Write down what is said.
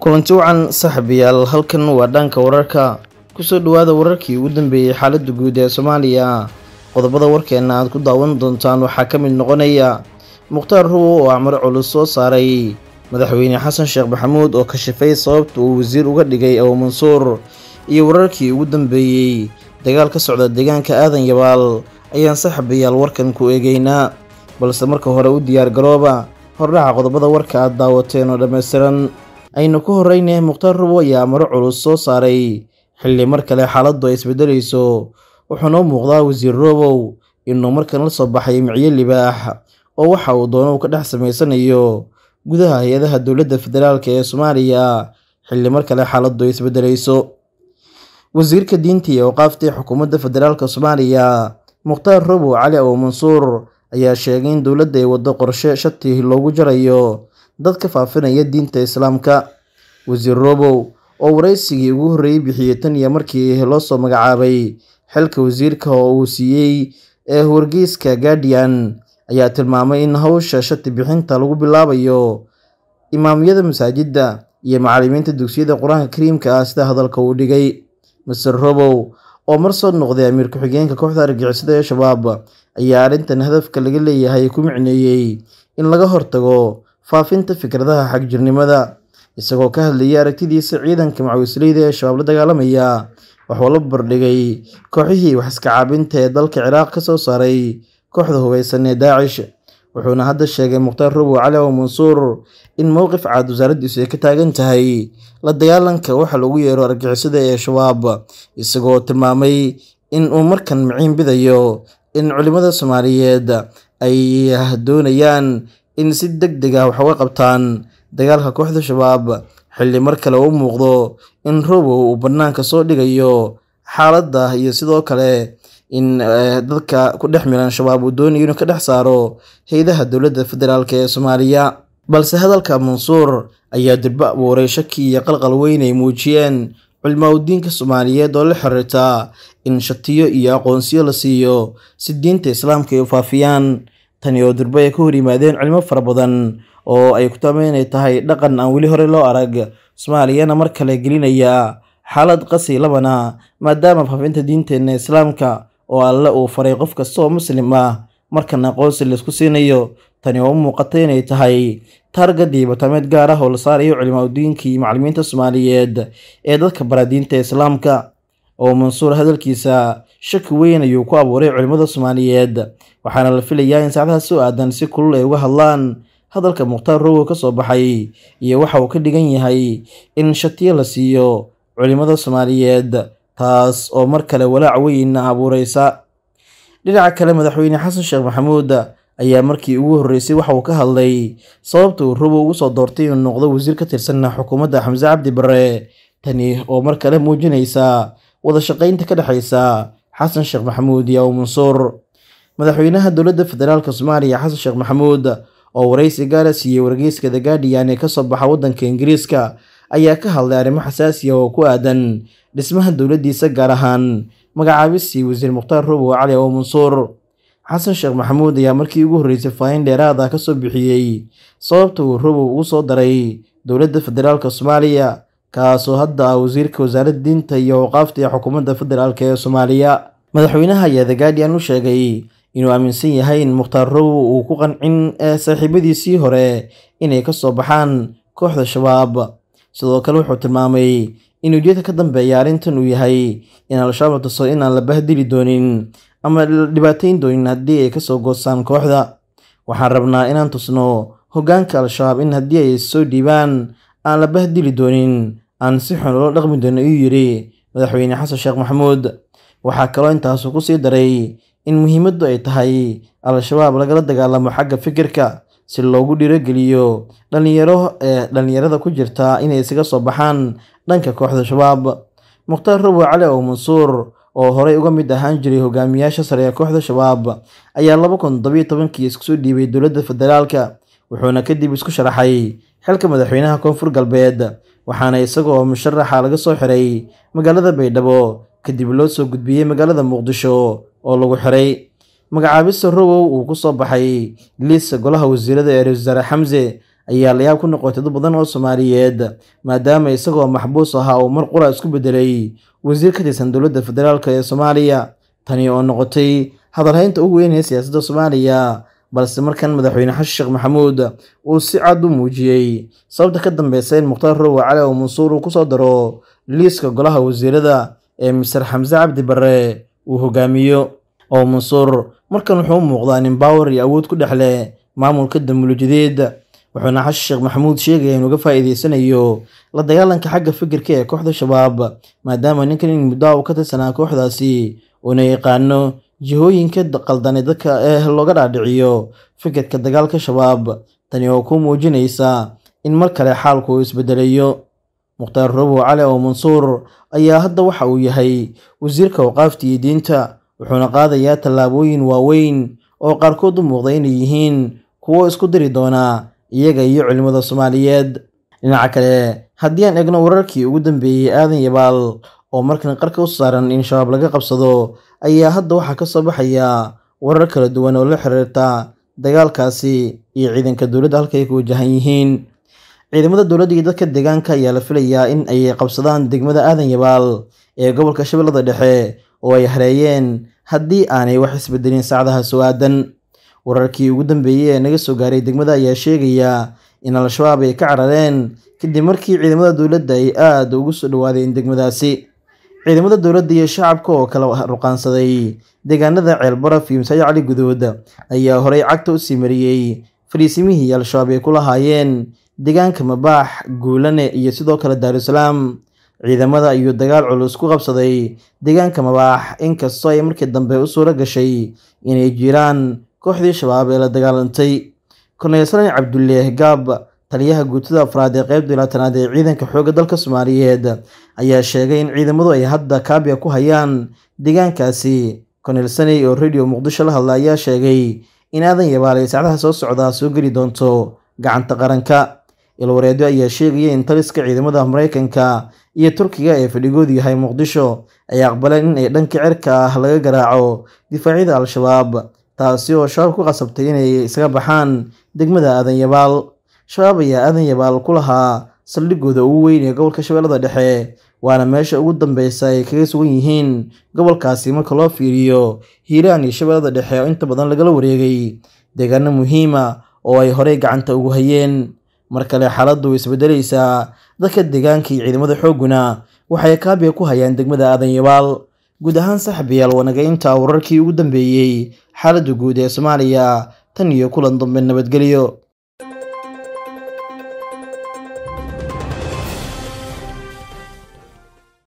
kulanti wacan saxiibayaal halkan waa dhanka wararka ku soo dhawaada wararkii ugu dambeeyey xaaladda guud ee soomaaliya qodobada warkeenna aad ku daawan doontaan waxaa ka mid noqonaya mukhtaar ruwo oo acmar culus soo saaray madaxweyne xasan sheekh maxamuud oo kashifay sababta uu wasiir uga dhigay abu mansuur iyo wararkii ugu dambeeyey dagaal ka socda deegaanka aadan yabaal ayaan saxiibayaal warkan ku eegeynaa balse marka hore u diyaar garooba hordhaca qodobada warka aad daawateen oo dhammaystiran aynu ku horeynahay mukhtaar rubow ayaa maro culus soo saaray xilli mar kale xaaladdu ay isbeddelayso wuxuu noo muuqdaa wasiir robow inuu markan la soo baxay miciyo libaax oo waxa uu doono uu ka dhex samaysanayo gudaha hay-adaha dowladda federaalk ee soomaaliya xilli mar kale xaaladdu ay isbeddelayso wasiirka diinta iyo awqaaftii xukuumadda federaalk soomaaliya mukhtaar robow cali abu mansuur ayaa sheegay in dowladda ay waddo qorshe shatii loogu jarayo dadka faafinaya diinta Islaamka. Wasiir Robow, oo waraysigii ugu horreeyey bixiyey tan iyo markii loo soo magacaabay xilka wasiirka oo uu siiyey ee wargeyska Guardian, ayaa tilmaamay in hawsha shati bixinta lagu bilaabayo imaamyada masaajidda iyo macalimiinta dugsiyada qur-aanka Kariimka ah sida hadalka uu dhigay. maser Robow, oo mar soo noqday amiir ku-xigeenka kooxda argagixisada ee Shabaab, ayaa arrintan hadafka laga leeyahay ku micneeyey in laga hortago faafinta fikradaha xagjirnimada isagoo ka hadlayay aragtidiisa ciidanka macawisleyda ee shabaab la dagaalamaya wuxuu la bardhigay kooxihii wax iska caabinta ee dalka ciraaq ka soo saaray kooxda hubeysan ee daacish wuxuuna hadda sheegay mukhtaar robow cali ow mansuur in mowqif caad wasaaraddiisu ay ka taagan tahay la dagaalanka waxa lagu yeero argixisada ee shabaab isagoo tilmaamay in uu markan miciin bidayo in culimmada soomaaliyeed ay doonayaan in si deg deg ah wax uga qabtaan dagaalka kooxda shabaab xilli mar kale u muuqdo in robow uu bannaanka soo dhigayo xaaladda iyo sidoo kale in eh, dadka ku dhex milan shabaab uu doonayo inuu ka dhex saaro hay-adaha dowladda federaalk ee soomaaliya balse hadalka mansuur ayaa dirba abuuray shaki iyo qalqal weyn ay muujiyeen culmaawdiinka soomaaliyeed oo la xiriirta in shatiyo iyo aqoonsiyo la siiyo si diinta islaamka ay u faafiyaan tani oo durbe ay ka hor yimaadeen culimo fara badan oo ay ku taama inay tahay dhaqan aan weli hore loo arag soomaaliyana mar kale gelinaya xaalad qasi labana maadaama faafinta diinteenna islaamka oo alle uu faray qof kasta oo muslim ah markana aqoonsi laysku siinayo tani oo u muuqatay inay tahay taargad diibatameed gaar ah oo la saarayo culimaadudiinka macalimiinta soomaaliyeed ee dadka bara diinta islaamka oo mansuur hadalkiisa shaki weyn ayuu ku abuuray culimmada soomaaliyeed waxaana la filayaa in saacadaha soo aadan si kulul ay uga hadlaan hadalka mukhtaar rogo ka soo baxay iyo waxa uu ka dhigan yahay in shatiyo la siiyo culimmada soomaaliyeed taas oo mar kale walaac weyna abuureysa dhinaca kale madaxweyne xasan sheekh maxamuud ayaa markii ugu horreysay waxa uu ka hadlay sababta uu robo ugu soo doortay inuu noqdo wasiir ka tirsan xukuumadda xamse cabdi barre tani oo mar kale muujinaysa wada shaqaynta ka dhexaysa xasan sheekh maxamuud iyo aw mansuur madaxweynaha dowladda federaalka soomaaliya xasan sheekh maxamuud oo waraysi gaala siiyey wargeyska the guardian ee kasoo baxa waddanka ingiriiska ayaa ka hadlay arrimo xasaasi ah oo ku aadan dhismaha dowladdiisa gaar ahaan magacaabisii wasiir mukhtaar robow cali aw mansuur xasan sheekh maxamuud ayaa markii ugu horreysay faahin dheeraad ah kasoo bixiyey sababta uu robow ugu soo daray dowladda federaalka soomaaliya kaasoo hadda ah wasiirka wasaaradda diinta iyo waqaafta ee xukuumadda federaalk ee soomaaliya madaxweynaha ayaa the guardian u sheegay inuu aaminsan yahay in mukhtaar row uu ku qancin eh, saaxiibadiisii hore inay ka soo baxaan kooxda shabaab sidoo kale wuxuu tilmaamay in ujeedka ka dambeeya arrintan uu yahay in al-shabaab tuso inaan la bahdili doonin ama la dhibaateyn doonin haddii ay kasoo goostaan kooxda waxaan rabnaa inaan tusno hoggaanka al-shabaab in haddii ay soo dhiibaan aan la bahdili doonin aan si xun ula dhaqmi doonin ayuu yidhi madaxweyne xasan sheekh maxamuud waxaa kaloo intaasu ku sii daray in muhiimaddu ay tahay al-shabaab lagala dagaalamo xagga fikirka si loogu dhiirogeliyo dhalinyaro eh, dhallinyarada ku jirta inay isaga soo baxaan dhanka kooxda shabaab mukhtaar rubo cali oo mansuur oo horay uga mid ahaan jiray hogaamiyaasha sare ee kooxda shabaab ayaa laba kun toddobiyo tobankii isku soo dhiibay dowladda federaalka wuxuuna kadib isku sharaxay xilka madaxweynaha koonfur galbeed waxaana isaga oo musharaxa laga soo xiray magaalada baydhabo kadib loo soo gudbiyey magaalada muqdisho oo lagu xiray magacaabista rowow uu ku soo baxay liiska golaha wasiirada ee ra-iisul wasaare xamse ayaa layaab ku noqotay dad badan oo soomaaliyeed maadaama isagoo maxbuus ahaa uu mar qura isku beddelay wasiir ka tirsan dowladda federaalk ee soomaaliya tani oo noqotay hadalhaynta ugu weyn ee siyaasadda soomaaliya balse markan madaxweyne xasan sheekh maxamuud uu si cad u muujiyey sababta ka dambeysa in mukhtaar rowa cali oo mansuur uu ku soo daro liiska golaha wasiirada ee mister xamse cabdi barre uu hogaamiyo oo mansuur markan wuxuu u muuqdaa nin baawar iyo awood ku dhexleh maamulka damuulujideed wuxuuna xasan sheekh maxamuud sheegaya inuuga faa'iideysanayo la dagaalanka xagga fikirka ee kooxda shabaab maadaama ninkan in muddaha uu ka tirsanaa kooxdaasi uuna yaqaano jihooyinka dadka eh looga dhaadhiciyo fikirka dagaalka shabaab tani oo ku muujinaysaa in mar kale xaalku uu isbedelayo mukhtaar rabow cali oo mansuur ayaa hadda waxa uu yahay wasiirka waqaafta iyo diinta wuxuuna qaadayaa tallaabooyin waaweyn oo qaarkood u muuqda inay yihiin kuwo isku diri doonaa iyaga iyo culimmada soomaaliyeed dhinaca kale haddii aan egno wararkii ugu dambeeyey aadan yabaal oo markan qarka u saaran in shabaab laga qabsado ayaa hadda waxaa ka soo baxaya warar kala duwan oo la xiriirta dagaalkaasi iyo ciidanka dowladda halkaay ku wajahan yihiin ciidamada dowladda iyo dadka deegaanka ayaa la filayaa in ay qabsadaan degmada aadan yabaal ee gobolka shabeellada dhexe oo ay hareeyeen haddii aanay wax isbedelin saacadaha soo aadan wararkii ugu dambeeyey ee naga soo gaaray degmada ayaa sheegaya in al-shabaab ay ka carareen kadib markii ciidamada dowladda ay aada ugu soo dhawaadeen degmadaasi ciidamada dowladda iyo shacabka oo kala ruqaansaday deegaanada ceelbaraf iyo masaajid cali gudood ayaa horey cagta u sii mariyey fariisimihii al-shabaab ay ku lahaayeen deegaanka mabaax guulane iyo sidoo kale daarusalaam ciidamada ayuu dagaal culus ku qabsaday deegaanka mabaax inkastoo ay markii dambe u suuro gashay inay jiraan kooxdii shabaab ee la dagaalantay korneyl salan cabdulleh gaab taliyaha guutada afraad ee qeybta labaatanaad ee ciidanka xooga dalka soomaaliyeed ayaa sheegay in ciidamadu ay hadda kaabiga ku hayaan deegaankaasi konel saney oo radio muqdisho la hadla ayaa sheegay in aadan yabaalay saacdaha soo socdaa soo geli doonto gacanta qaranka ilwareedyo ayaa sheegaya in taliska ciidamada maraykanka iyo turkiga ee fadhigoodu yahay muqdisho ay aqbaleen in ay dhanka cirka ah laga garaaco difaacyada al-shabaab taasi oo shabaab ku qasabtay inay isaga baxaan degmada aadan yabaal shabaab ayaa aadan yabaal ku lahaa saldhigooda ugu weyn ee gobolka shabeellada dhexe waana meesha ugu dambeysa ay kaga sugan yihiin gobolkaasi marka loo fiiriyo hiiraan iyo shabeellada dhexe oo inta badan lagala wareegay deegaano muhiima ah oo ay horey gacanta ugu hayeen mar kale xaaladdu way isbedelaysaa dadka deegaanka iyo ciidamada xoogguna waxay kaabiya ku hayaan degmada aadan yabaal guud ahaan saxabiyaal wanaga intaa wararkii ugu dambeeyey xaaladda guud ee soomaaliya tan iyo kulan dambe nabadgelyo